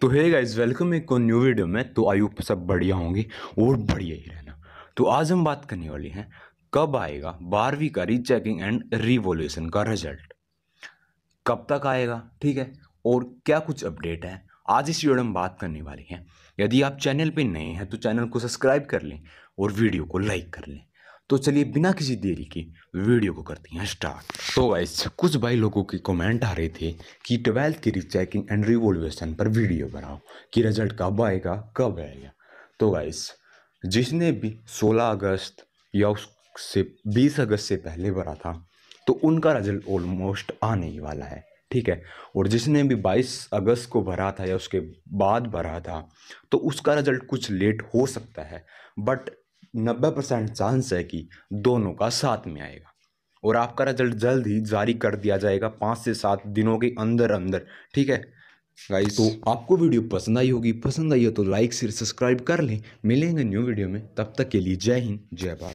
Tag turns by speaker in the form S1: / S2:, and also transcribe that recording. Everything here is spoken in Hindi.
S1: तो हे गाइस वेलकम एक और न्यू वीडियो में तो आयु सब बढ़िया होंगे और बढ़िया ही रहना तो आज हम बात करने वाले हैं कब आएगा बारहवीं का रीचेकिंग एंड रिवोल्यूशन का रिजल्ट कब तक आएगा ठीक है और क्या कुछ अपडेट है आज इस वीडियो में बात करने वाले हैं यदि आप चैनल पर नए हैं तो चैनल को सब्सक्राइब कर लें और वीडियो को लाइक कर लें तो चलिए बिना किसी देरी के वीडियो को करते हैं स्टार्ट तो वाइस कुछ भाई लोगों के कमेंट आ रहे थे कि ट्वेल्थ की रिचेकिंग एंड रिवोल्यूशन पर वीडियो बनाओ कि रिजल्ट कब आएगा कब आएगा तो वाइस जिसने भी 16 अगस्त या उससे 20 अगस्त से पहले भरा था तो उनका रिजल्ट ऑलमोस्ट आने ही वाला है ठीक है और जिसने भी 22 अगस्त को भरा था या उसके बाद भरा था तो उसका रिजल्ट कुछ लेट हो सकता है बट नब्बे परसेंट चांस है कि दोनों का साथ में आएगा और आपका रिजल्ट जल्द ही जारी कर दिया जाएगा पाँच से सात दिनों के अंदर अंदर ठीक है गाइस तो आपको वीडियो पसंद आई होगी पसंद आई हो तो लाइक से सब्सक्राइब कर लें मिलेंगे न्यू वीडियो में
S2: तब तक के लिए जय हिंद जय भारत